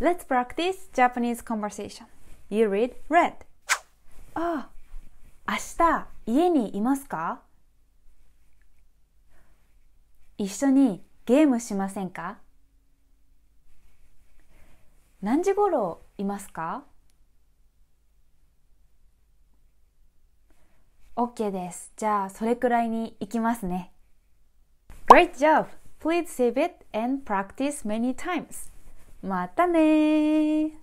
Let's practice Japanese conversation. You read red. ああ、明日家にいますか一緒にゲームしませんか何時頃いますか ?OK です。じゃあ、それくらいに行きますね。Great job! Please save it and practice many times. またね